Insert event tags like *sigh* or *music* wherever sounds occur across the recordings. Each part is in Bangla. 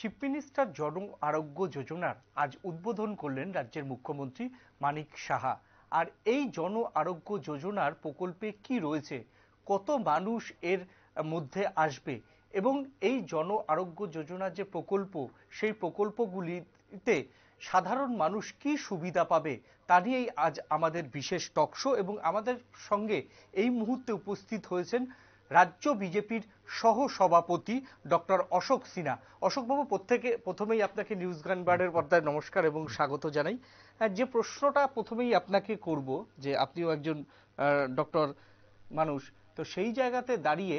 চিফ মিনিস্টার জন আরোগ্য যোজনার আজ উদ্বোধন করলেন রাজ্যের মুখ্যমন্ত্রী মানিক সাহা আর এই জন আরোগ্য যোজনার প্রকল্পে কি রয়েছে কত মানুষ এর মধ্যে আসবে এবং এই জন আরোগ্য যোজনার যে প্রকল্প সেই প্রকল্পগুলিতে সাধারণ মানুষ কি সুবিধা পাবে তা নিয়েই আজ আমাদের বিশেষ টকশো এবং আমাদের সঙ্গে এই মুহূর্তে উপস্থিত হয়েছেন রাজ্য বিজেপির সহ সভাপতি ডক্টর অশোক সিনহা অশোকবাবু প্রত্যেকে প্রথমেই আপনাকে নিউজ বার্ডের পর্দায় নমস্কার এবং স্বাগত জানাই যে প্রশ্নটা প্রথমেই আপনাকে করব যে আপনিও একজন ডক্টর মানুষ তো সেই জায়গাতে দাঁড়িয়ে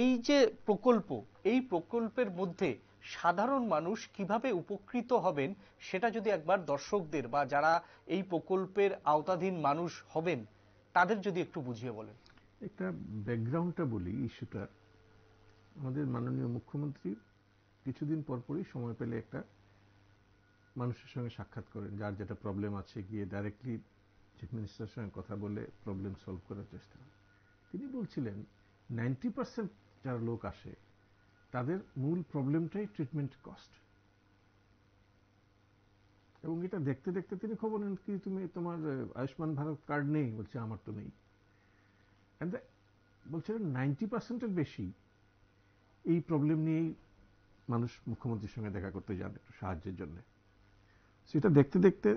এই যে প্রকল্প এই প্রকল্পের মধ্যে সাধারণ মানুষ কিভাবে উপকৃত হবেন সেটা যদি একবার দর্শকদের বা যারা এই প্রকল্পের আওতাধীন মানুষ হবেন তাদের যদি একটু বুঝিয়ে বলেন একটা ব্যাকগ্রাউন্ডটা বলি ইস্যুটার আমাদের মাননীয় মুখ্যমন্ত্রী কিছুদিন পরপরই সময় পেলে একটা মানুষের সঙ্গে সাক্ষাৎ করেন যার যেটা প্রবলেম আছে গিয়ে ডাইরেক্টলি চিফ মিনিস্টারের সঙ্গে কথা বলে প্রবলেম সলভ করার চেষ্টা তিনি বলছিলেন নাইনটি পার্সেন্ট যারা লোক আসে তাদের মূল প্রবলেমটাই ট্রিটমেন্ট কস্ট এবং এটা দেখতে দেখতে তিনি খবর নেন কি তুমি তোমার আয়ুষ্মান ভারত কার্ড নেই বলছে আমার তো নেই বলছে নাইনটি পার্সেন্টের বেশি এই প্রবলেম নিয়েই মানুষ মুখ্যমন্ত্রীর সঙ্গে দেখা করতে যান একটু সাহায্যের জন্যে সেটা দেখতে দেখতে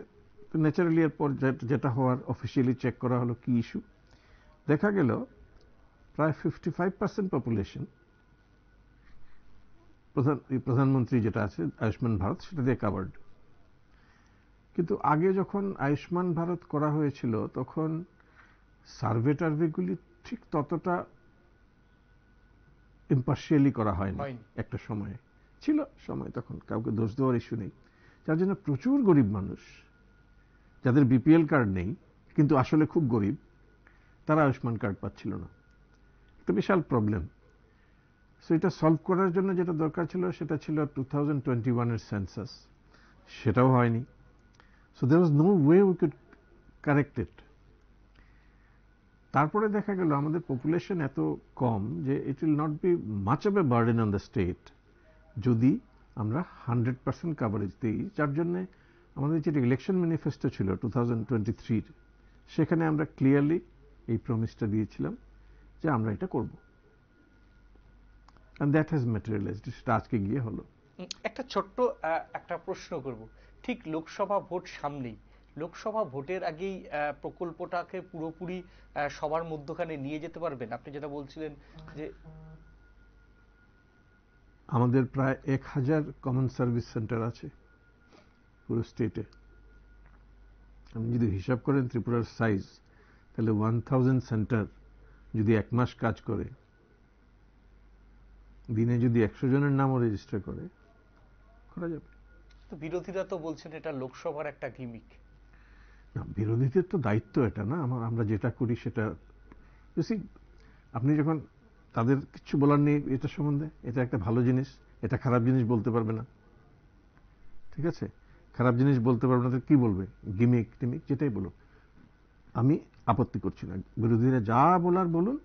ন্যাচারালি এরপর যেটা হওয়ার অফিসিয়ালি চেক করা হলো কি ইস্যু দেখা গেল প্রায় ফিফটি ফাইভ পার্সেন্ট পপুলেশন প্রধান প্রধানমন্ত্রী যেটা আছে আয়ুষ্মান ভারত সেটা দিয়ে কাভার্ড কিন্তু আগে যখন আয়ুষ্মান ভারত করা হয়েছিল তখন সার্ভে টার্ভেগুলি ঠিক ততটা ইম্পার্শিয়ালি করা হয়নি একটা সময়ে ছিল সময় তখন কাউকে দোষ দেওয়ার ইস্যু নেই যার জন্য প্রচুর গরিব মানুষ যাদের বিপিএল কার্ড নেই কিন্তু আসলে খুব গরিব তারা আয়ুষ্মান কার্ড পাচ্ছিল না একটা বিশাল প্রবলেম সো এটা সলভ করার জন্য যেটা দরকার ছিল সেটা ছিল টু থাউজেন্ড টোয়েন্টি ওয়ানের সেন্সাস সেটাও হয়নি so they was no way we could corrected তারপরে দেখা গেল আমাদের পপুলেশন এত কম যে it will not be much of a burden on the state যদি আমরা হান্ড্রেড পার্সেন্ট কাভারেজ দিই যার জন্যে আমাদের যেটা ইলেকশন ম্যানিফেস্টো ছিল টু থাউজেন্ড টোয়েন্টি থ্রির সেখানে আমরা ক্লিয়ারলি এই প্রমিসটা দিয়েছিলাম যে আমরা এটা করব অ্যান্ড দ্যাট হ্যাজ ম্যাটেরিয়ালাইজ সেটা আজকে গিয়ে হলো একটা ছোট্ট একটা প্রশ্ন করব ঠিক লোকসভা ভোট সামনেই লোকসভা ভোটের আগেই প্রকল্পটাকে পুরোপুরি সবার মধ্যখানে নিয়ে যেতে পারবেন আপনি যেটা বলছিলেন যে আমাদের প্রায় এক হাজার কমন সার্ভিস সেন্টার আছে পুরো স্টেটে আপনি যদি হিসাব করেন ত্রিপুরার সাইজ তাহলে ওয়ান থাউজেন্ড সেন্টার যদি এক মাস কাজ করে দিনে যদি একশো জনের নামও রেজিস্টার করে করা যাবে তো বিরোধীরা তো বলছেন এটা লোকসভার একটা গিমিক না বিরোধীদের তো দায়িত্ব এটা না আমার আমরা যেটা করি সেটা আপনি যখন তাদের কিছু বলার নেই এটা সম্বন্ধে এটা একটা ভালো জিনিস এটা খারাপ জিনিস বলতে পারবে না ঠিক আছে খারাপ জিনিস বলতে পারবে না কি বলবে গিমিক টিমিক যেটাই বলুক আমি আপত্তি করছি না বিরোধীরা যা বলার বলুন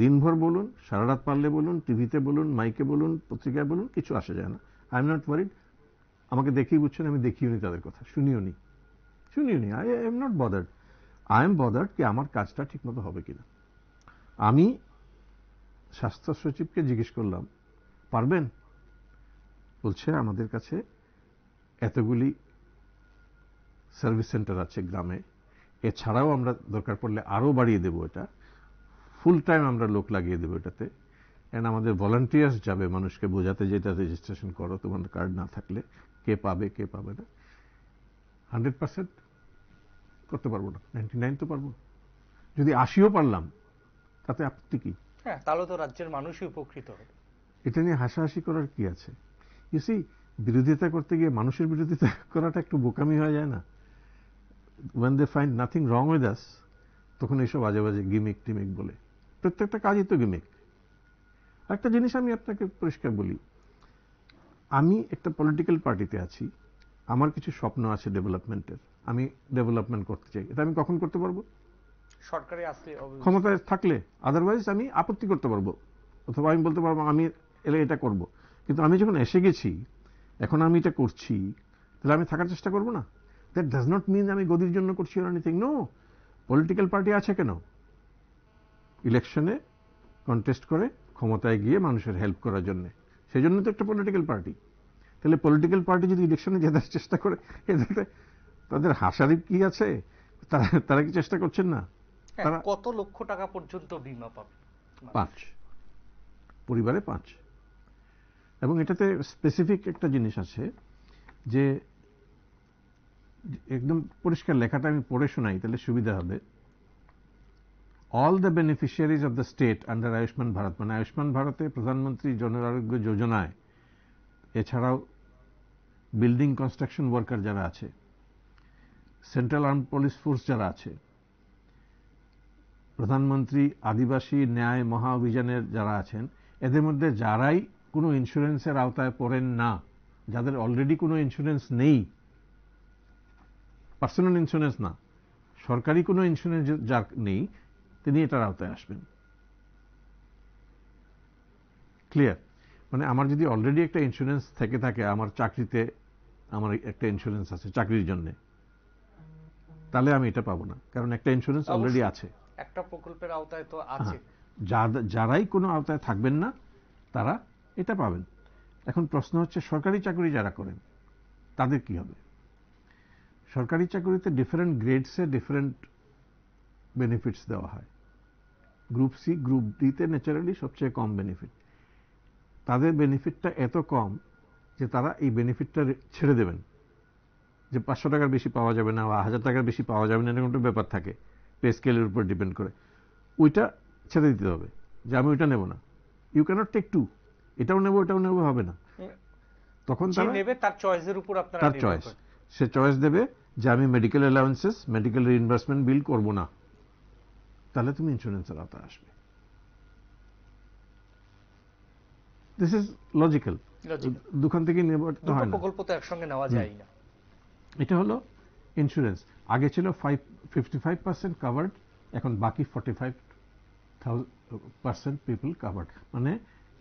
দিনভর বলুন সারা রাত পারলে বলুন টিভিতে বলুন মাইকে বলুন পত্রিকায় বলুন কিছু আসা যায় না আই এম নট ওয়ারিড আমাকে দেখেই বুঝছেন আমি দেখিও নি তাদের কথা শুনিও নি শুনি নি I am not bothered I am bothered কি আমার কাজটা ঠিকমতো হবে কিনা আমি স্বাস্থ্য সচিবকে জিজ্ঞেস করলাম পারবেন বলছে আমাদের কাছে এতগুলি সার্ভিস সেন্টার আছে গ্রামে এছাড়াও আমরা দরকার পড়লে আরও বাড়িয়ে দেব এটা ফুল টাইম আমরা লোক লাগিয়ে দেবো এটাতে অ্যান্ড আমাদের ভলান্টিয়ার্স যাবে মানুষকে বোঝাতে যে এটা রেজিস্ট্রেশন করো তোমার কার্ড না থাকলে কে পাবে কে পাবে না হান্ড্রেড পার্সেন্ট করতে পারবো না নাইনটি নাইন তো পারবো যদি আসিও পারলাম তাতে আপত্তি কি হ্যাঁ তাহলে তো রাজ্যের মানুষই উপকৃত হবে এটা নিয়ে হাসাহাসি করার কি আছে ইউসি বিরোধিতা করতে গিয়ে মানুষের বিরোধিতা *laughs* করাটা একটু বোকামি হয়ে যায় না when they find nothing wrong with us তখন এইসব আজে বাজে গিমিক টিমিক বলে প্রত্যেকটা কাজই তো গিমিক একটা জিনিস আমি আপনাকে পরিষ্কার বলি আমি একটা পলিটিক্যাল পার্টিতে আছি আমার কিছু স্বপ্ন আছে ডেভেলপমেন্টের আমি ডেভেলপমেন্ট করতে চাই এটা আমি কখন করতে পারবো সরকারি ক্ষমতায় থাকলে আদারওয়াইজ আমি আপত্তি করতে পারবো অথবা আমি বলতে পারবো আমি এলে এটা করব। কিন্তু আমি যখন এসে গেছি এখন আমি এটা করছি তাহলে আমি থাকার চেষ্টা করব না দ্যাট ডাজ নট মিন আমি গদির জন্য করছি আর এনিথিং নো পলিটিক্যাল পার্টি আছে কেন ইলেকশনে কন্টেস্ট করে ক্ষমতায় গিয়ে মানুষের হেল্প করার জন্য সেই জন্য তো একটা পলিটিক্যাল পার্টি তাহলে পলিটিক্যাল পার্টি যদি ইলেকশনে জেতার চেষ্টা করে এদের তাদের হাসারি কি আছে তারা কি চেষ্টা করছেন না হ্যাঁ, তারা কত লক্ষ টাকা পর্যন্ত বিমা পাবে পাঁচ পরিবারে পাঁচ এবং এটাতে স্পেসিফিক একটা জিনিস আছে যে একদম পরিষ্কার লেখাটা আমি পড়ে শোনাই তাহলে সুবিধা হবে all the beneficiaries of the state under Ayushman Bharat মানে আয়ুষ্মান ভারতে প্রধানমন্ত্রী জন আরোগ্য যোজনায় এছাড়াও বিল্ডিং কনস্ট্রাকশন ওয়ার্কার যারা আছে সেন্ট্রাল আর্ম পুলিশ ফোর্স যারা আছে প্রধানমন্ত্রী আদিবাসী ন্যায় মহা অভিযানের যারা আছেন এদের মধ্যে যারাই কোনো ইন্স্যুরেন্সের আওতায় পড়েন না যাদের অলরেডি কোনো ইন্স্যুরেন্স নেই পার্সোনাল ইন্স্যুরেন্স না সরকারি কোনো ইন্স্যুরেন্স যার নেই তিনি এটার আওতায় আসবেন ক্লিয়ার মানে আমার যদি অলরেডি একটা ইন্স্যুরেন্স থেকে থাকে আমার চাকরিতে আমার একটা ইন্স্যুরেন্স আছে চাকরির জন্যে তাহলে আমি এটা পাবো না কারণ একটা ইন্স্যুরেন্স অলরেডি আছে একটা প্রকল্পের আওতায় তো হ্যাঁ। আছে যারাই কোনো আওতায় থাকবেন না তারা এটা পাবেন এখন প্রশ্ন হচ্ছে সরকারি চাকরি যারা করেন তাদের কি হবে সরকারি চাকরিতে ডিফারেন্ট গ্রেডসে ডিফারেন্ট বেনিফিটস দেওয়া হয় গ্রুপ সি গ্রুপ ডিতে ন্যাচারালি সবচেয়ে কম বেনিফিট তাদের বেনিফিটটা এত কম যে তারা এই বেনিফিটটা ছেড়ে দেবেন যে পাঁচশো টাকার বেশি পাওয়া যাবে না বা হাজার টাকার বেশি পাওয়া যাবে না এরকম একটা ব্যাপার থাকে পে স্কেলের উপর ডিপেন্ড করে ওইটা ছেড়ে দিতে হবে যে আমি ওইটা নেব না ইউ ক্যানট টেক টু এটাও নেব ওটাও নেব হবে না তখন তার চয়েসের উপর তার চয়েস সে চয়েস দেবে যে আমি medical allowances medical reimbursement bill করব না তাহলে তুমি ইন্স্যুরেন্সের আওতায় আসবে দিস ইজ লজিক্যাল দুখান থেকে নেওয়া তো হয় না প্রকল্প তো একসঙ্গে নেওয়া যায় না এটা হলো ইন্স্যুরেন্স আগে ছিল five fifty five percent covered এখন বাকি forty five percent people covered মানে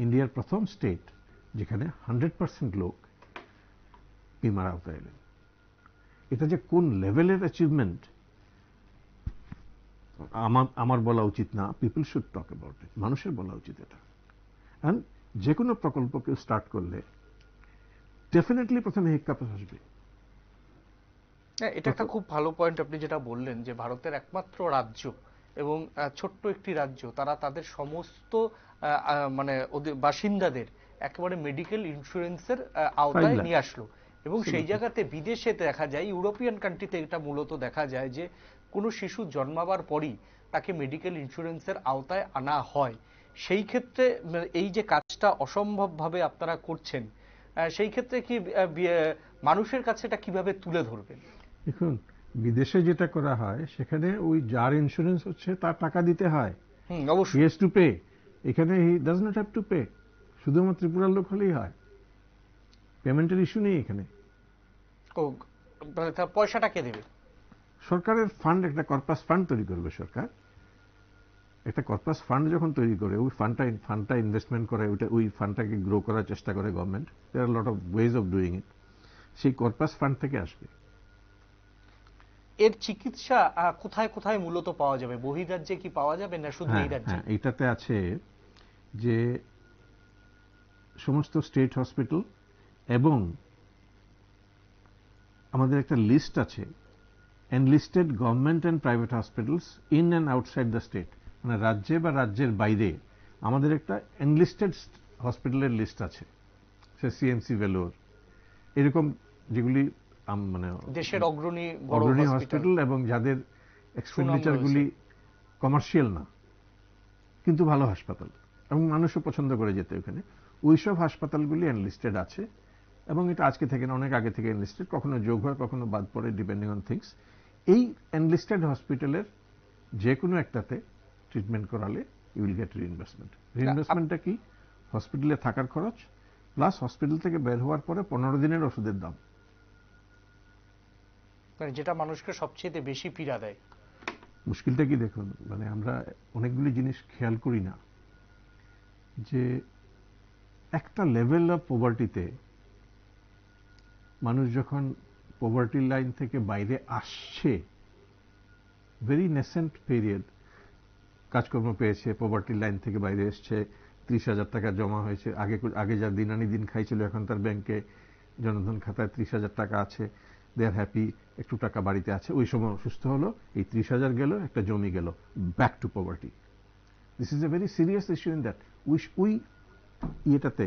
ইন্ডিয়ার প্রথম স্টেট যেখানে হান্ড্রেড পার্সেন্ট লোক বিমার আওতায় এলেন এটা যে কোন লেভেলের অ্যাচিভমেন্ট আমার আমার বলা উচিত না people should talk about it মানুষের বলা উচিত এটা অ্যান্ড যে কোনো প্রকল্পকে স্টার্ট করলে ডেফিনেটলি প্রথমে হিক্কাপাস আসবে হ্যাঁ এটা একটা খুব ভালো পয়েন্ট আপনি যেটা বললেন যে ভারতের একমাত্র রাজ্য এবং ছোট্ট একটি রাজ্য তারা তাদের সমস্ত মানে বাসিন্দাদের একেবারে মেডিকেল ইন্স্যুরেন্সের আওতায় নিয়ে আসলো এবং সেই জায়গাতে বিদেশে দেখা যায় ইউরোপিয়ান কান্ট্রিতে এটা মূলত দেখা যায় যে কোনো শিশু জন্মাবার পরই তাকে মেডিকেল ইন্স্যুরেন্সের আওতায় আনা হয় সেই ক্ষেত্রে এই যে কাজটা অসম্ভবভাবে আপনারা করছেন সেই ক্ষেত্রে কি মানুষের কাছে এটা কিভাবে তুলে ধরবেন দেখুন বিদেশে যেটা করা হয় সেখানে ওই যার ইন্স্যুরেন্স হচ্ছে তার টাকা দিতে হয় টু পে এখানে he does not have to pay শুধুমাত্র ত্রিপুরার লোক হলেই হয় পেমেন্টের ইস্যু নেই এখানে পয়সাটা কে দেবে সরকারের ফান্ড একটা কর্পাস ফান্ড তৈরি করবে সরকার একটা কর্পাস ফান্ড যখন তৈরি করে ওই ফান্ডটা ফান্ডটা ইনভেস্টমেন্ট করে ওইটা ওই ফান্ডটাকে গ্রো করার চেষ্টা করে government they are lot of ways of doing it সেই কর্পাস ফান্ড থেকে আসবে এর চিকিৎসা কোথায় কোথায় মূলত পাওয়া যাবে বহিরাজ্যে কি পাওয়া যাবে না শুধু হ্যাঁ, হ্যাঁ, এটাতে আছে যে সমস্ত স্টেট হসপিটাল এবং আমাদের একটা লিস্ট আছে enlisted government and private hospitals in and outside the state মানে রাজ্যে বা রাজ্যের বাইরে আমাদের একটা এনলিস্টেড হসপিটালের লিস্ট আছে সে সিএমসি ভেলোর এরকম যেগুলি মানে দেশের অগ্রণী অগ্রণী হসপিটাল এবং যাদের এক্সপেন্ডিচার গুলি কমার্শিয়াল না কিন্তু ভালো হাসপাতাল এবং মানুষও পছন্দ করে যেতে ওখানে ওইসব হাসপাতালগুলি এনলিস্টেড আছে এবং এটা আজকে থেকে না অনেক আগে থেকে এনলিস্টেড কখনো যোগ হয় কখনো বাদ পড়ে ডিপেন্ডিং অন থিংস এই এনলিস্টেড হসপিটালের যে কোনো একটাতে ট্রিটমেন্ট করালে ইউ উইল গেট রিইনভেস্টমেন্ট রিইনভেস্টমেন্টটা কি হসপিটালে থাকার খরচ প্লাস হসপিটাল থেকে বের হওয়ার পরে পনেরো দিনের ওষুধের দাম মানে যেটা মানুষকে সবচেয়ে বেশি পীড়া দেয় মুশকিলটা কি দেখুন মানে আমরা অনেকগুলি জিনিস খেয়াল করি না যে একটা লেভেল অফ পভার্টিতে মানুষ যখন পভার্টি লাইন থেকে বাইরে আসছে ভেরি নেসেন্ট পিরিয়ড কাজকর্ম পেয়েছে পভার্টি লাইন থেকে বাইরে এসছে ত্রিশ হাজার টাকা জমা হয়েছে আগে আগে যা দিন আনি দিন খাইছিল এখন তার ব্যাংকে জনধন খাতায় ত্রিশ হাজার টাকা আছে দে আর হ্যাপি একটু টাকা বাড়িতে আছে ওই সময় অসুস্থ হলো এই ত্রিশ হাজার গেল একটা জমি গেল back to poverty this is a very serious issue in that we we ইয়েটাতে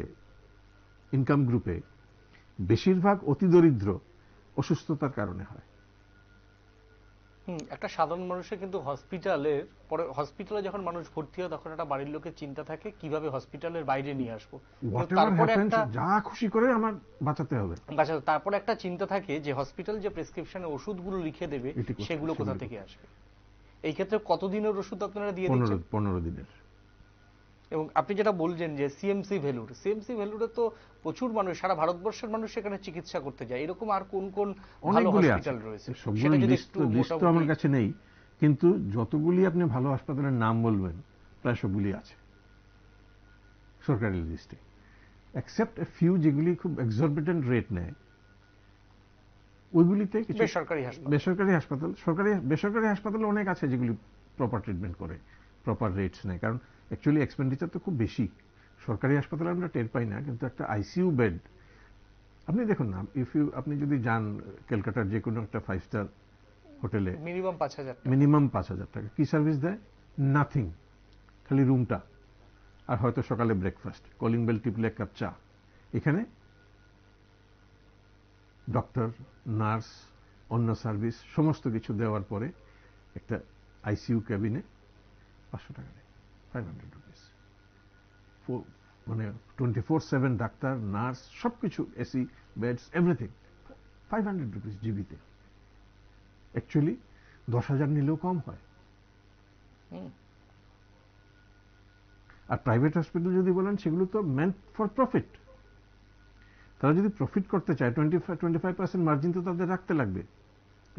ইনকাম গ্রুপে বেশিরভাগ অতি দরিদ্র অসুস্থতার কারণে হয় একটা সাধারণ মানুষের কিন্তু হসপিটালের পরে হসপিটালে যখন মানুষ ভর্তি হয় তখন একটা বাড়ির লোকের চিন্তা থাকে কিভাবে হসপিটালের বাইরে নিয়ে আসবো তারপরে একটা যা খুশি করে আমার বাঁচাতে হবে বাঁচাতে তারপরে একটা চিন্তা থাকে যে হসপিটাল যে প্রেসক্রিপশনে ওষুধগুলো লিখে দেবে সেগুলো কোথা থেকে আসবে এই ক্ষেত্রে কতদিনের ওষুধ আপনারা দিয়ে দিচ্ছেন পনেরো দিনের এবং আপনি যেটা বললেন যে সিএমসি ভ্যালুর সিএমসি ভ্যালুরে তো প্রচুর মানুষ সারা ভারতবর্ষের মানুষ সেখানে চিকিৎসা করতে যায় এরকম আর কোন কোন ভালো হসপিটাল রয়েছে সেটা যদি একটু লিস্ট তো আমার কাছে নেই কিন্তু যতগুলি আপনি ভালো হাসপাতালের নাম বলবেন প্রায় সবগুলি আছে সরকারি লিস্টে এক্সেপ্ট এ ফিউ যেগুলি খুব এক্সরবিটেন্ট রেট নেয় ওইগুলিতে কিছু বেসরকারি হাসপাতাল বেসরকারি হাসপাতাল সরকারি বেসরকারি হাসপাতাল অনেক আছে যেগুলি প্রপার ট্রিটমেন্ট করে প্রপার রেটস নেয় কারণ অ্যাকচুয়ালি এক্সপেন্ডিচার তো খুব বেশি সরকারি হাসপাতালে আমরা টের পাই না কিন্তু একটা আইসিইউ বেড আপনি দেখুন না ইফ ইউ আপনি যদি যান কলকাতার যে কোনো একটা ফাইভ স্টার হোটেলে মিনিমাম পাঁচ হাজার মিনিমাম পাঁচ হাজার টাকা কী সার্ভিস দেয় নাথিং খালি রুমটা আর হয়তো সকালে ব্রেকফাস্ট কলিং বেল টিপলে এক কাপ চা এখানে ডক্টর নার্স অন্য সার্ভিস সমস্ত কিছু দেওয়ার পরে একটা আইসিইউ ক্যাবিনে পাঁচশো টাকা 500 rupees. For, মানে টোয়েন্টি ফোর ডাক্তার নার্স সব এসি বেডস এভরিথিং 500 rupees জিবিতে অ্যাকচুয়ালি দশ নিলেও কম হয় আর প্রাইভেট হসপিটাল যদি বলেন সেগুলো তো মেন্ট ফর প্রফিট তারা যদি প্রফিট করতে চায় twenty five twenty five percent margin তো তাদের রাখতে লাগবে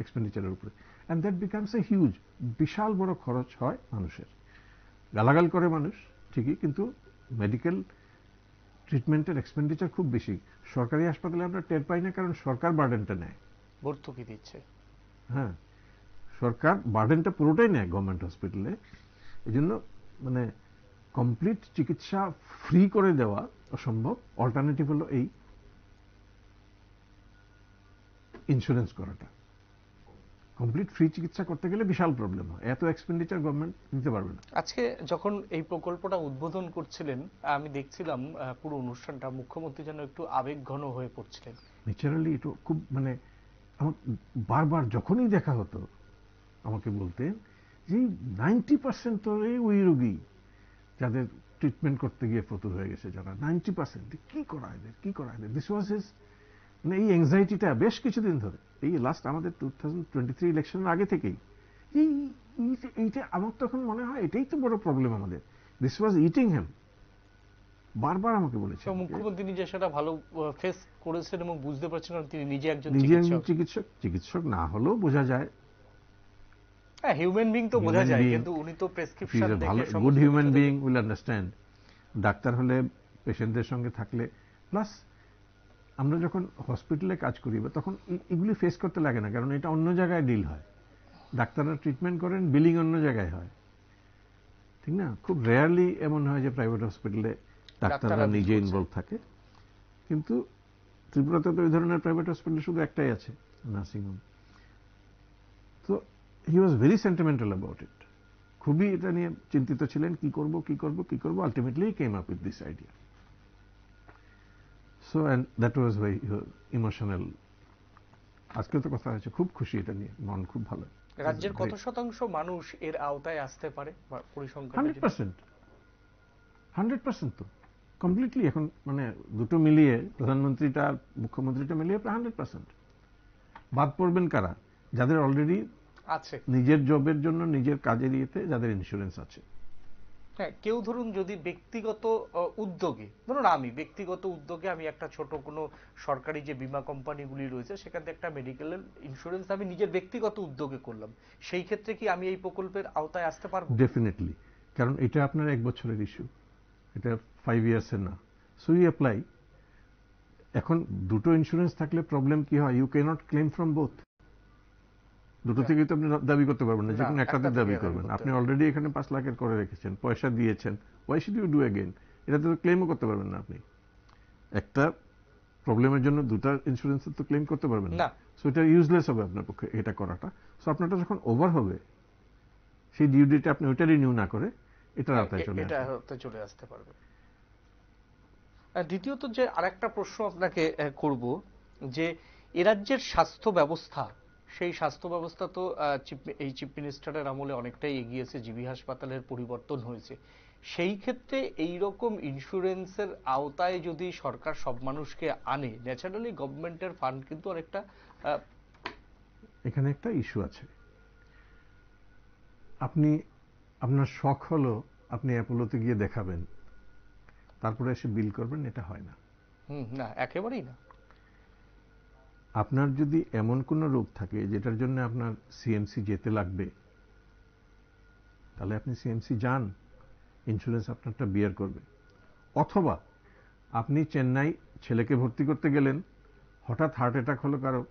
এক্সপেন্ডিচারের উপরে and that becomes a huge বিশাল বড় খরচ হয় মানুষের গালাগাল করে মানুষ ঠিকই কিন্তু মেডিকেল ট্রিটমেন্টের এক্সপেন্ডিচার খুব বেশি সরকারি হাসপাতালে আমরা টের পাই না কারণ সরকার বার্ডেনটা নেয় ভর্তুকি দিচ্ছে হ্যাঁ সরকার বার্ডেনটা পুরোটাই নেয় গভর্নমেন্ট হসপিটালে এই জন্য মানে কমপ্লিট চিকিৎসা ফ্রি করে দেওয়া অসম্ভব অল্টারনেটিভ হলো এই ইন্স্যুরেন্স করাটা কমপ্লিট ফ্রি চিকিৎসা করতে গেলে বিশাল প্রবলেম হয় এত এক্সপেন্ডিচার গভর্নমেন্ট নিতে পারবে না আজকে যখন এই প্রকল্পটা উদ্বোধন করছিলেন আমি দেখছিলাম পুরো অনুষ্ঠানটা মুখ্যমন্ত্রী যেন একটু আবেগ ঘন হয়ে পড়ছিলেন ন্যাচারালি একটু খুব মানে আমার বারবার যখনই দেখা হতো আমাকে বলতেন যে নাইনটি পার্সেন্ট ওই রোগী যাদের ট্রিটমেন্ট করতে গিয়ে ফতুর হয়ে গেছে যারা নাইনটি পার্সেন্ট কী করা এদের কী করা এদের দিস ওয়াজ হিজ মানে এই অ্যাংজাইটিটা বেশ কিছুদিন ধরে এই লাস্ট আমাদের টু ইলেকশনের আগে থেকেই এই এইটা আমার তখন মনে হয় এটাই তো বড় প্রবলেম আমাদের দিস ওয়াজ ইটিং হেম বারবার আমাকে বলেছে মুখ্যমন্ত্রী নিজে সেটা ভালো ফেস করেছেন এবং বুঝতে পারছেন কারণ তিনি নিজে একজন চিকিৎসক চিকিৎসক না হলেও বোঝা যায় হ্যাঁ হিউম্যান বিং তো বোঝা যায় কিন্তু উনি তো prescription good human being will understand ডাক্তার হলে পেশেন্টদের সঙ্গে থাকলে প্লাস আমরা যখন হসপিটালে কাজ করি বা তখন এগুলি ফেস করতে লাগে না কারণ এটা অন্য জায়গায় ডিল হয় ডাক্তাররা ট্রিটমেন্ট করেন বিলিং অন্য জায়গায় হয় ঠিক না খুব রেয়ারলি এমন হয় যে প্রাইভেট হসপিটালে ডাক্তাররা নিজে ইনভলভ থাকে কিন্তু ত্রিপুরাতে তো এই ধরনের প্রাইভেট হসপিটালে শুধু একটাই আছে নার্সিংহোম তো he was very sentimental about it খুবই এটা নিয়ে চিন্তিত ছিলেন কি করব কি করব কি করব ultimately came up with this idea so and that was ভাই ইমোশনাল আজকে তো কথা হয়েছে খুব খুশি এটা নিয়ে মন খুব ভালো রাজ্যের কত শতাংশ মানুষ এর আওতায় আসতে পারে হান্ড্রেড পার্সেন্ট হান্ড্রেড পার্সেন্ট তো কমপ্লিটলি এখন মানে দুটো মিলিয়ে প্রধানমন্ত্রীটা আর মুখ্যমন্ত্রীটা মিলিয়ে প্রায় হান্ড্রেড পার্সেন্ট বাদ পড়বেন কারা যাদের অলরেডি আছে নিজের জবের জন্য নিজের কাজের ইয়েতে যাদের ইন্স্যুরেন্স আছে হ্যাঁ কেউ ধরুন যদি ব্যক্তিগত উদ্যোগে ধরুন আমি ব্যক্তিগত উদ্যোগে আমি একটা ছোট কোনো সরকারি যে বীমা কোম্পানিগুলি রয়েছে সেখান থেকে একটা মেডিকেল ইন্স্যুরেন্স আমি নিজের ব্যক্তিগত উদ্যোগে করলাম সেই ক্ষেত্রে কি আমি এই প্রকল্পের আওতায় আসতে পারবো ডেফিনেটলি কারণ এটা আপনার এক বছরের ইস্যু এটা ফাইভ ইয়ার্সের না সো ইউ অ্যাপ্লাই এখন দুটো ইন্স্যুরেন্স থাকলে প্রবলেম কি হয় you cannot claim from both দুটো হ্যাঁ। থেকে তো আপনি দাবি করতে পারবেন না যে কোনো একটাতে দাবি করবেন আপনি অলরেডি এখানে পাঁচ লাখের করে রেখেছেন পয়সা দিয়েছেন why should you do again এটা তো ক্লেমও করতে পারবেন না আপনি একটা প্রবলেমের জন্য দুটা ইন্স্যুরেন্স তো ক্লেম করতে পারবেন না সো এটা ইউজলেস হবে আপনার পক্ষে এটা করাটা সো আপনারটা যখন ওভার হবে সেই ডিউ ডেটে আপনি ওইটা রিনিউ না করে এটা আওতায় হ্যাঁ, চলে এটা আওতায় চলে আসতে পারবে দ্বিতীয়ত যে আরেকটা প্রশ্ন আপনাকে করব যে এ রাজ্যের স্বাস্থ্য ব্যবস্থা সেই স্বাস্থ্য ব্যবস্থা তো এই চিফ মিনিস্টারের আমলে অনেকটাই এগিয়েছে জিবি হাসপাতালের পরিবর্তন হয়েছে সেই ক্ষেত্রে এই রকম ইন্স্যুরেন্সের আওতায় যদি সরকার সব মানুষকে আনে ন্যাচারালি গভর্নমেন্টের ফান্ড কিন্তু অনেকটা এখানে একটা ইস্যু আছে আপনি আপনার শখ হলো আপনি অ্যাপোলোতে গিয়ে দেখাবেন তারপরে এসে বিল করবেন এটা হয় না হুম না একেবারেই না আপনার যদি এমন কোনো রোগ থাকে যেটার জন্য আপনার সিএমসি যেতে লাগবে তাহলে আপনি সিএমসি যান ইন্স্যুরেন্স আপনারটা বিয়ার করবে অথবা আপনি চেন্নাই ছেলেকে ভর্তি করতে গেলেন হঠাৎ হার্ট অ্যাটাক হলো কারো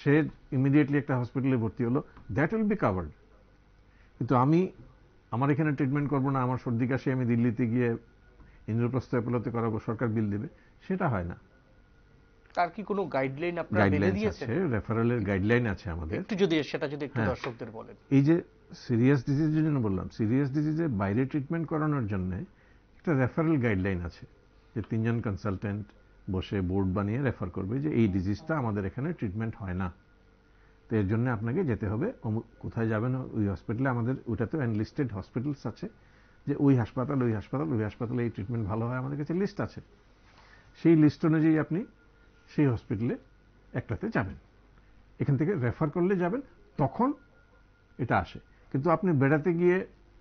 সে ইমিডিয়েটলি একটা হসপিটালে ভর্তি হলো দ্যাট উইল বি কাভার্ড কিন্তু আমি আমার এখানে ট্রিটমেন্ট করব না আমার সর্দি কাশি আমি দিল্লিতে গিয়ে ইন্দ্রপ্রস্থ অ্যাপোলোতে করাবো সরকার বিল দেবে সেটা হয় না তার কি কোনো গাইডলাইন আপনারা বেঁধে দিয়েছেন রেফারেলের গাইডলাইন আছে আমাদের একটু যদি সেটা যদি একটু হ্যাঁ। দর্শকদের বলেন এই যে সিরিয়াস ডিজিজের জন্য বললাম সিরিয়াস ডিজিজে বাইরে ট্রিটমেন্ট করানোর জন্য একটা রেফারেল গাইডলাইন আছে যে তিনজন কনসালটেন্ট বসে বোর্ড বানিয়ে রেফার করবে যে এই ডিজিজটা আমাদের এখানে ট্রিটমেন্ট হয় না তো এর জন্য আপনাকে যেতে হবে কোথায় যাবেন ওই হসপিটালে আমাদের ওটাতেও অ্যানলিস্টেড হসপিটালস আছে যে ওই হাসপাতাল ওই হাসপাতাল ওই হাসপাতালে এই ট্রিটমেন্ট ভালো হয় আমাদের কাছে লিস্ট আছে সেই লিস্ট অনুযায়ী আপনি সেই হসপিটালে একটাতে যাবেন এখান থেকে রেফার করলে যাবেন তখন এটা আসে কিন্তু আপনি বেড়াতে গিয়ে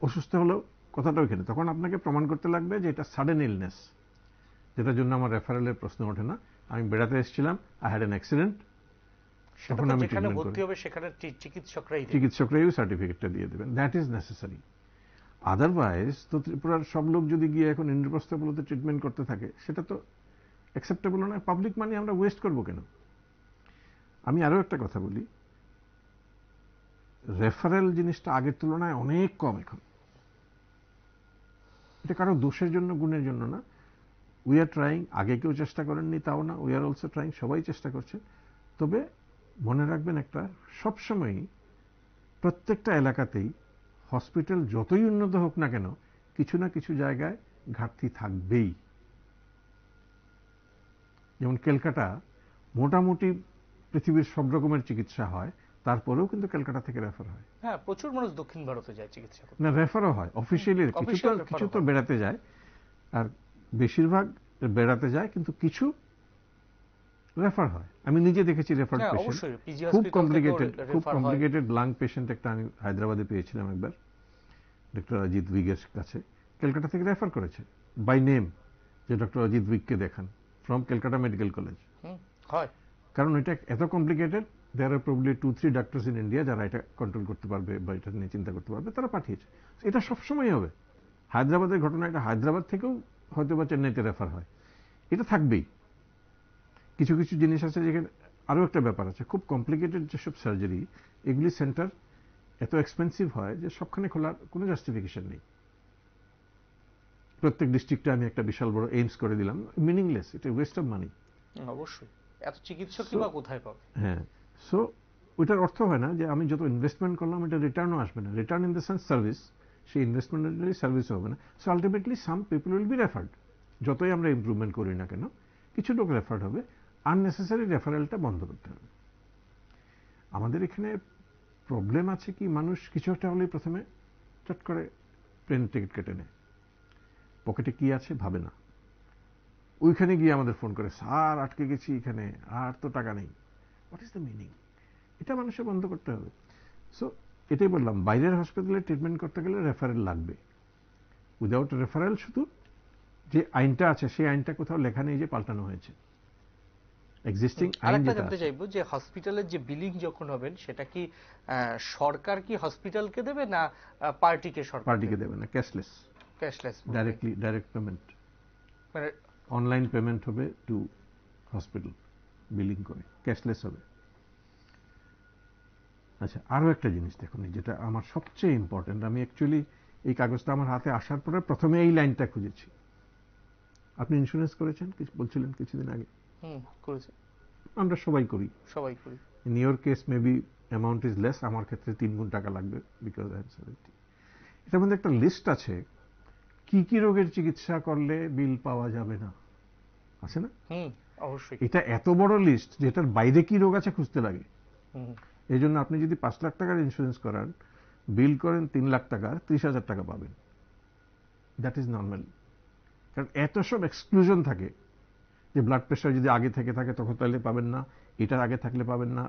অসুস্থ হলেও কথাটা ওইখানে তখন আপনাকে প্রমাণ করতে লাগবে যে এটা সাডেন ইলনেস যেটার জন্য আমার রেফারেলের প্রশ্ন ওঠে না আমি বেড়াতে এসেছিলাম আই হ্যাড এন অ্যাক্সিডেন্ট তখন আমি চিকিৎসকরাই সার্টিফিকেটটা দিয়ে দেবেন দ্যাট ইজ নেসেসারি আদারওয়াইজ তো ত্রিপুরার সব লোক যদি গিয়ে এখন ইন্দ্রপ্রস্থ ট্রিটমেন্ট করতে থাকে সেটা তো অ্যাকসেপ্টেবল নয় পাবলিক মানি আমরা ওয়েস্ট করব কেন আমি আরও একটা কথা বলি রেফারেল জিনিসটা আগের তুলনায় অনেক কম এখন এটা কারো দোষের জন্য গুণের জন্য না উই আর ট্রাইং আগে কেউ চেষ্টা করেননি তাও না উই আর অলসো ট্রাইং সবাই চেষ্টা করছে তবে মনে রাখবেন একটা সবসময়ই প্রত্যেকটা এলাকাতেই হসপিটাল যতই উন্নত হোক না কেন কিছু না কিছু জায়গায় ঘাটতি থাকবেই যেমন ক্যালকাটা মোটামুটি পৃথিবীর সব রকমের চিকিৎসা হয় তারপরেও কিন্তু ক্যালকাটা থেকে রেফার হয় হ্যাঁ প্রচুর মানুষ দক্ষিণ ভারতে যায় চিকিৎসা না রেফারও হয় অফিসিয়ালি কিছু তো কিছু তো বেড়াতে যায় আর বেশিরভাগ বেড়াতে যায় কিন্তু কিছু রেফার হয় আমি নিজে দেখেছি রেফার পেশেন্ট হ্যাঁ, খুব কমপ্লিকেটেড খুব কমপ্লিকেটেড লাং পেশেন্ট একটা আমি হায়দ্রাবাদে পেয়েছিলাম একবার ডক্টর অজিত বিগের কাছে ক্যালকাটা থেকে রেফার করেছে বাই নেম যে ডক্টর অজিত বিগকে দেখান ফ্রম ক্যালকাটা মেডিকেল কলেজ কারণ এটা এত complicated there are probably two three doctors in India যারা এটা কন্ট্রোল করতে পারবে বা এটা নিয়ে চিন্তা করতে পারবে তারা পাঠিয়েছে এটা সবসময় হবে হায়দ্রাবাদের ঘটনা এটা হায়দ্রাবাদ থেকেও হয়তো বা চেন্নাইতে রেফার হয় এটা থাকবেই কিছু কিছু জিনিস আছে যেখানে আরও একটা ব্যাপার আছে খুব কমপ্লিকেটেড যেসব সার্জারি এগুলি সেন্টার এত এক্সপেন্সিভ হয় যে সবখানে খোলার কোনো জাস্টিফিকেশন নেই প্রত্যেক ডিস্ট্রিক্টে আমি একটা বিশাল বড় এইমস করে দিলাম মিনিংলেস এটা ওয়েস্ট অফ মানি অবশ্যই এত চিকিৎসক কিবা কোথায় পাবে হ্যাঁ সো ওইটার অর্থ হয় না যে আমি যত ইনভেস্টমেন্ট করলাম এটা রিটার্নও আসবে না return in the sense service সেই ইনভেস্টমেন্টের সার্ভিস হবে না so ultimately some people will be referred যতই আমরা ইম্প্রুভমেন্ট করি না কেন কিছু লোক রেফার্ড হবে আননেসেসারি রেফারেলটা বন্ধ করতে হবে আমাদের এখানে প্রবলেম আছে কি মানুষ কিছু একটা হলেই প্রথমে চট করে প্লেন টিকিট কেটে নেয় পকেটে কি আছে ভাবে না ওইখানে গিয়ে আমাদের ফোন করে স্যার আটকে গেছি এখানে আর তো টাকা নেই হোয়াট ইজ দ্য মিনিং এটা মানুষের বন্ধ করতে হবে সো এটাই বললাম বাইরের হসপিটালে ট্রিটমেন্ট করতে গেলে রেফারেল লাগবে উইদাউট রেফারেল শুধু যে আইনটা আছে সেই আইনটা কোথাও লেখা নেই যে পাল্টানো হয়েছে এক্সিস্টিং আরেকটা জানতে চাইবো যে হসপিটালের যে বিলিং যখন হবেন সেটা কি সরকার কি হসপিটালকে দেবে না পার্টিকে সরকার পার্টিকে দেবে না cashless cashless directly direct payment মানে অনলাইন পেমেন্ট হবে টু হসপিটাল বিলিং করে ক্যাশলেস হবে আচ্ছা আরও একটা জিনিস দেখুন যেটা আমার সবচেয়ে ইম্পর্টেন্ট আমি অ্যাকচুয়ালি এই কাগজটা আমার হাতে আসার পরে প্রথমে এই লাইনটা খুঁজেছি আপনি ইন্স্যুরেন্স করেছেন কিছু বলছিলেন কিছুদিন আগে করেছি আমরা সবাই করি সবাই করি New York case maybe amount is less আমার ক্ষেত্রে তিন গুণ টাকা লাগবে বিকজ আই এম সেভেন্টি এটার মধ্যে একটা লিস্ট আছে কি কি রোগের চিকিৎসা করলে বিল পাওয়া যাবে না আছে না অবশ্যই এটা এত বড় লিস্ট যেটার বাইরে কি রোগ আছে খুঁজতে লাগে এই জন্য আপনি যদি পাঁচ লাখ টাকার ইন্স্যুরেন্স করান বিল করেন তিন লাখ টাকার ত্রিশ হাজার টাকা পাবেন দ্যাট ইজ নর্মাল কারণ এত সব এক্সক্লুশন থাকে যে ব্লাড প্রেশার যদি আগে থেকে থাকে তখন তাহলে পাবেন না এটা আগে থাকলে পাবেন না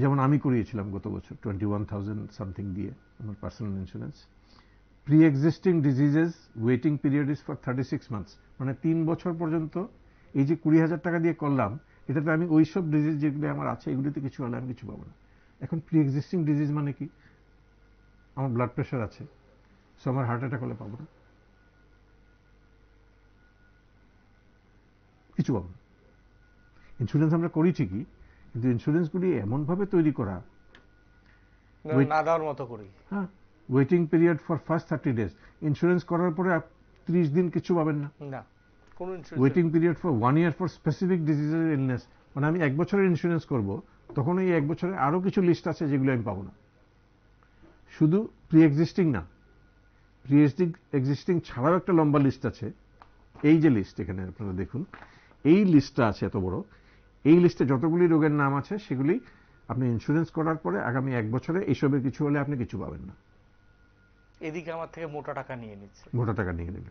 যেমন আমি করিয়েছিলাম গত বছর টোয়েন্টি ওয়ান থাউজেন্ড সামথিং দিয়ে আমার personal insurance pre existing diseases waiting period is for thirty six months মানে তিন বছর পর্যন্ত এই যে কুড়ি হাজার টাকা দিয়ে করলাম এটাতে আমি ওই সব ডিজিজ যেগুলি আমার আছে এগুলিতে কিছু হলে আমি কিছু পাবো না এখন প্রি এক্সিস্টিং ডিজিজ মানে কি আমার ব্লাড প্রেশার আছে সো আমার হার্ট অ্যাটাক হলে পাবো না কিছু পাবো না ইন্স্যুরেন্স আমরা করি ঠিকই কিন্তু ইন্স্যুরেন্স গুলি এমন ভাবে তৈরি করা না দেওয়ার মতো করি হ্যাঁ waiting period for first thirty days insurance করার পরে ত্রিশ দিন কিছু পাবেন না না waiting period for one year for specific ডিজিজের ইলনেস মানে আমি এক বছরের ইন্স্যুরেন্স করব তখন এই এক বছরে আরও কিছু লিস্ট আছে যেগুলো আমি পাবো না শুধু প্রি এক্সিস্টিং না প্রি এক্সিস্টিং ছাড়াও একটা লম্বা লিস্ট আছে এই যে লিস্ট এখানে আপনারা দেখুন এই লিস্টটা আছে এত বড় এই লিস্টে যতগুলি রোগের নাম আছে সেগুলি আপনি ইন্স্যুরেন্স করার পরে আগামী এক বছরে এইসবের কিছু হলে আপনি কিছু পাবেন না এদিকে আমার থেকে মোটা টাকা নিয়ে নিচ্ছে মোটা টাকা নিয়ে নিল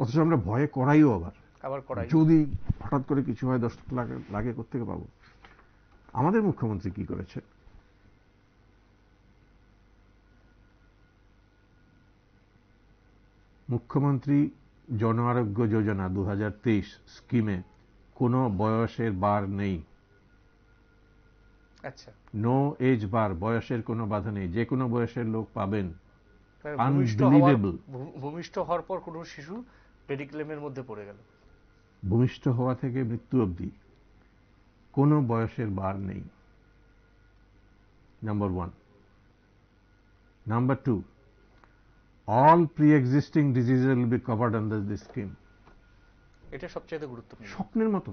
অথচ আমরা ভয়ে করাইও আবার আবার করাই যদি হঠাৎ করে কিছু হয় দশ লাখ লাগে থেকে পাবো আমাদের মুখ্যমন্ত্রী কি করেছে মুখ্যমন্ত্রী জন আরোগ্য যোজনা দু স্কিমে কোনো বয়সের বার নেই আচ্ছা নো এজ বার বয়সের কোনো বাধা নেই যে কোনো বয়সের লোক পাবেন আনবিলিভেবল ভূমিষ্ঠ হওয়ার পর কোনো শিশু পেডিক্লেমের মধ্যে পড়ে গেল ভূমিষ্ঠ হওয়া থেকে মৃত্যু অবধি কোনো বয়সের বার নেই number one number two all pre existing disease will be covered under this scheme এটা সবচেয়ে গুরুত্বপূর্ণ স্বপ্নের মতো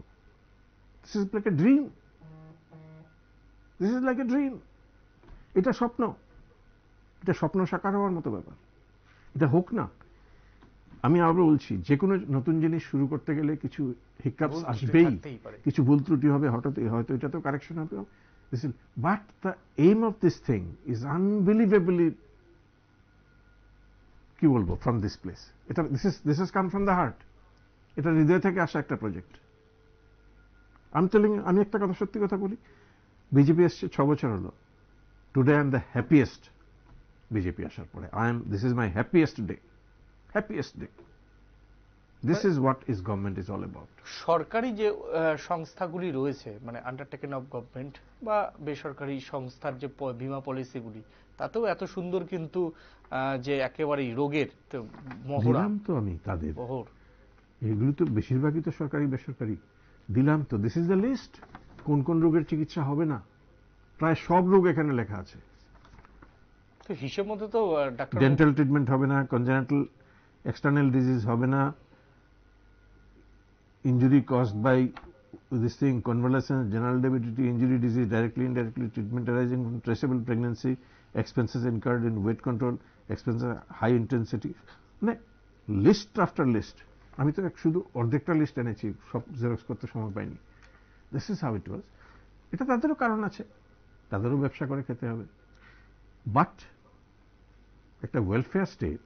this is like a dream this is like a dream এটা স্বপ্ন এটা স্বপ্ন সাকার হওয়ার মতো ব্যাপার এটা হোক না আমি আবার বলছি যে কোনো নতুন জিনিস শুরু করতে গেলে কিছু হিকাপস আসবেই কিছু ভুল ত্রুটি হবে হঠাৎ হয়তো এটা তো কারেকশন হবে but the aim of this thing is unbelievably কি বলবো ফ্রম দিস প্লেস এটা this is this is come from the heart এটা হৃদয় থেকে আসা একটা প্রজেক্ট আমি টেলিং আমি একটা কথা সত্যি কথা বলি বিজেপি এসছে ছ বছর হলো today I am the happiest BJP আসার পরে I am this is my happiest day happiest day this is what is government is all about সরকারি যে সংস্থাগুলি রয়েছে মানে আন্ডারটেকিং অফ গভর্নমেন্ট বা বেসরকারি সংস্থার যে বিমা পলিসিগুলি তাতেও এত সুন্দর কিন্তু যে একেবারেই রোগের মহরাম তো আমি তাদের মহর এগুলো তো বেশিরভাগই তো সরকারি বেসরকারি দিলাম তো দিস ইজ দ্য লিস্ট কোন কোন রোগের চিকিৎসা হবে না প্রায় সব রোগ এখানে লেখা আছে তো হিসেব মতো তো ডেন্টাল ট্রিটমেন্ট হবে না কনজেনাটাল এক্সটার্নাল ডিজিজ হবে না injury caused by this thing convalescence general debility injury disease directly indirectly treatment arising traceable pregnancy expenses incurred in weight control expenses high intensity মানে লিস্ট আফটার লিস্ট আমি তো শুধু অর্ধেকটা লিস্ট এনেছি সব জেরক্স করতে সময় পাইনি this is how it was এটা তাদেরও কারণ আছে তাদেরও ব্যবসা করে খেতে হবে বাট একটা ওয়েলফেয়ার স্টেট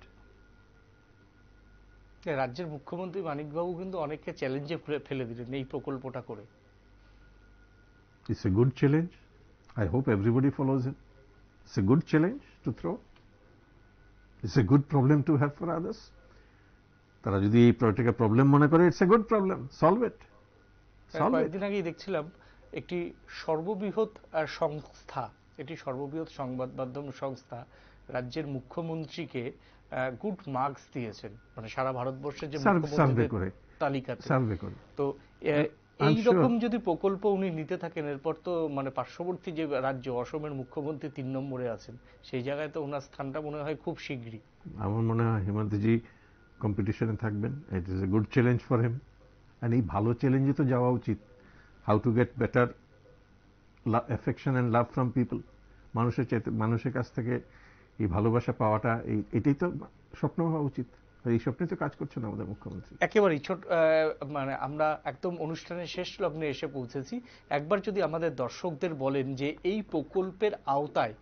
রাজ্যের মুখ্যমন্ত্রী মানিকবাবু কিন্তু অনেককে চ্যালেঞ্জে ফেলে দিলেন এই প্রকল্পটা করে it's a good challenge I hope everybody follows it it's a good challenge to throw it's a good problem to have for others তারা যদি এই প্রজেক্টটাকে প্রবলেম মনে করে it's a good problem solve it কয়েকদিন আগেই দেখছিলাম একটি সর্ববৃহৎ সংস্থা এটি সর্ববৃহৎ সংবাদ মাধ্যম সংস্থা রাজ্যের মুখ্যমন্ত্রীকে গুড মার্কস দিয়েছেন মানে সারা ভারতবর্ষের যে মুখ্যমন্ত্রীদের তালিকাতে সার্ভে করে তো এই রকম যদি প্রকল্প উনি নিতে থাকেন এরপর তো মানে পার্শ্ববর্তী যে রাজ্য অসমের মুখ্যমন্ত্রী তিন নম্বরে আছেন সেই জায়গায় তো ওনার স্থানটা মনে হয় খুব শীঘ্রই আমার মনে হয় হেমন্তজি কম্পিটিশনে থাকবেন it is a good challenge for him and এই ভালো চ্যালেঞ্জে তো যাওয়া উচিত how to get better affection and love from people মানুষের চাইতে মানুষের কাছ থেকে এই ভালোবাসা পাওয়াটা এই এটাই তো স্বপ্ন হওয়া উচিত এই স্বপ্নে তো কাজ করছেন আমাদের মুখ্যমন্ত্রী একেবারেই ছোট মানে আমরা একদম অনুষ্ঠানের শেষ লগ্নে এসে পৌঁছেছি একবার যদি আমাদের দর্শকদের বলেন যে এই প্রকল্পের আওতায়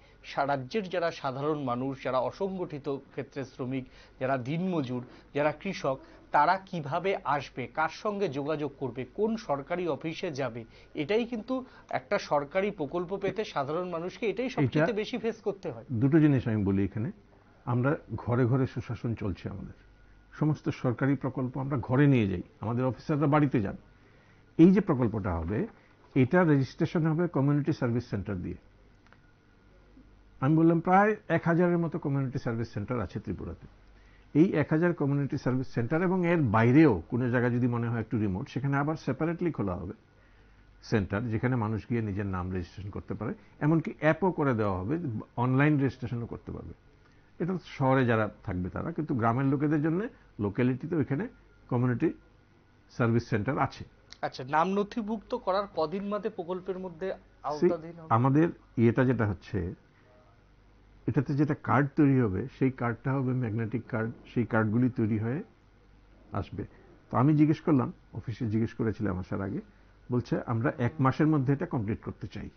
রাজ্যের যারা সাধারণ মানুষ যারা অসংগঠিত ক্ষেত্রে শ্রমিক যারা দিনমজুর যারা কৃষক তারা কিভাবে আসবে কার সঙ্গে যোগাযোগ করবে কোন সরকারি অফিসে যাবে এটাই কিন্তু একটা সরকারি প্রকল্প পেতে সাধারণ মানুষকে এটাই সবচেয়ে বেশি ফেস করতে হয় দুটো জিনিস আমি বলি এখানে আমরা ঘরে ঘরে সুশাসন চলছে আমাদের সমস্ত সরকারি প্রকল্প আমরা ঘরে নিয়ে যাই আমাদের অফিসাররা বাড়িতে যান এই যে প্রকল্পটা হবে এটা রেজিস্ট্রেশন হবে কমিউনিটি সার্ভিস সেন্টার দিয়ে আমি বললাম প্রায় এক হাজারের মতো কমিউনিটি সার্ভিস সেন্টার আছে ত্রিপুরাতে এই এক হাজার কমিউনিটি সার্ভিস সেন্টার এবং এর বাইরেও কোনো জায়গায় যদি মনে হয় একটু রিমোট সেখানে আবার সেপারেটলি খোলা হবে সেন্টার যেখানে মানুষ গিয়ে নিজের নাম রেজিস্ট্রেশন করতে পারে এমনকি অ্যাপও করে দেওয়া হবে অনলাইন রেজিস্ট্রেশনও করতে পারবে এটা শহরে যারা থাকবে তারা কিন্তু গ্রামের লোকেদের জন্য লোকালিটিতে ওইখানে কমিউনিটি সার্ভিস সেন্টার আছে আচ্ছা নাম নথিভুক্ত করার কদিন মাঝে প্রকল্পের মধ্যে আমাদের এটা যেটা হচ্ছে এটাতে যেটা কার্ড তৈরি হবে সেই কার্ডটা হবে ম্যাগনেটিক কার্ড সেই কার্ডগুলি তৈরি হয়ে আসবে তো আমি জিজ্ঞেস করলাম অফিসে জিজ্ঞেস করেছিলাম আসার আগে বলছে আমরা এক মাসের মধ্যে এটা কমপ্লিট করতে চাই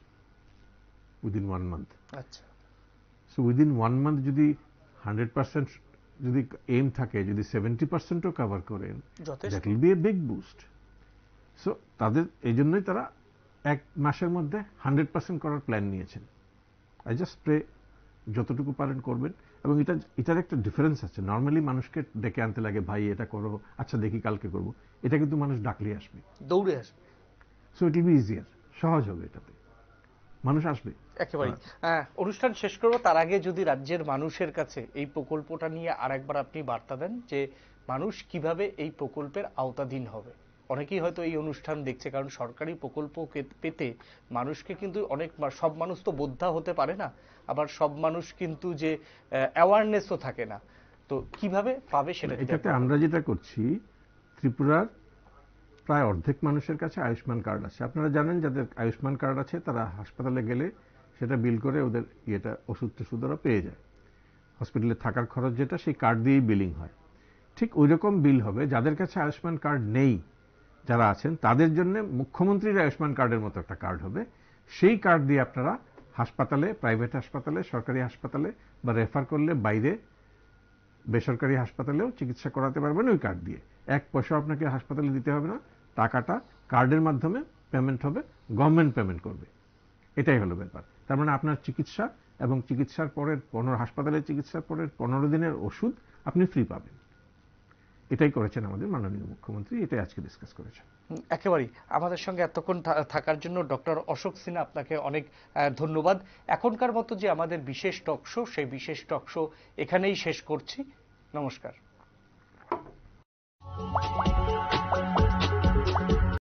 উইদিন ওয়ান মান্থ আচ্ছা সো উইদিন ওয়ান মান্থ যদি হান্ড্রেড পার্সেন্ট যদি এম থাকে যদি সেভেন্টি পার্সেন্টও কাভার করেন that will be a big boost so তাদের এই জন্যই তারা এক মাসের মধ্যে হান্ড্রেড পার্সেন্ট করার প্ল্যান নিয়েছেন আই জাস্ট স্প্রে যতটুকু পারেন করবেন এবং এটা এটার একটা ডিফারেন্স আছে নর্মালি মানুষকে ডেকে আনতে লাগে ভাই এটা করো আচ্ছা দেখি কালকে করব এটা কিন্তু মানুষ ডাকলে আসবে দৌড়ে আসবে so it will be easier সহজ হবে এটাতে মানুষ আসবে একেবারেই হ্যাঁ। অনুষ্ঠান শেষ করবো তার আগে যদি রাজ্যের মানুষের কাছে এই প্রকল্পটা নিয়ে আরেকবার আপনি বার্তা দেন যে মানুষ কিভাবে এই প্রকল্পের আওতাধীন হবে অনেকেই হয়তো এই অনুষ্ঠান দেখছে কারণ সরকারি প্রকল্প পেতে মানুষকে কিন্তু অনেক সব মানুষ তো বোদ্ধা হতে পারে না আবার সব মানুষ কিন্তু যে অ্যাওয়ারনেসও থাকে না তো কিভাবে পাবে সেটা এটাতে আমরা যেটা করছি ত্রিপুরার প্রায় অর্ধেক মানুষের কাছে আয়ুষ্মান কার্ড আছে আপনারা জানেন যাদের আয়ুষ্মান কার্ড আছে তারা হাসপাতালে গেলে সেটা বিল করে ওদের ইয়েটা ওষুধ টষুধ ওরা পেয়ে যায় হসপিটালে থাকার খরচ যেটা সেই কার্ড দিয়েই বিলিং হয় ঠিক ওই রকম বিল হবে যাদের কাছে আয়ুষ্মান কার্ড নেই যারা আছেন তাদের জন্য মুখ্যমন্ত্রীর আয়ুষ্মান কার্ডের মতো একটা কার্ড হবে সেই কার্ড দিয়ে আপনারা হাসপাতালে প্রাইভেট হাসপাতালে সরকারি হাসপাতালে বা রেফার করলে বাইরে বেসরকারি হাসপাতালেও চিকিৎসা করাতে পারবেন ওই কার্ড দিয়ে এক পয়সা আপনাকে হাসপাতালে দিতে হবে না টাকাটা কার্ডের মাধ্যমে পেমেন্ট হবে গভর্নমেন্ট পেমেন্ট করবে এটাই হলো ব্যাপার তার মানে আপনার চিকিৎসা এবং চিকিৎসার পরের পনেরো হাসপাতালের চিকিৎসার পরের পনেরো দিনের ওষুধ আপনি ফ্রি পাবেন এটাই করেছেন আমাদের মাননীয় মুখ্যমন্ত্রী এটাই আজকে ডিসকাস করেছেন একেবারেই আমাদের সঙ্গে এতক্ষণ থাকার জন্য ডক্টর অশোক সিনহা আপনাকে অনেক ধন্যবাদ এখনকার মতো যে আমাদের বিশেষ টকশো সেই বিশেষ টকশো এখানেই শেষ করছি নমস্কার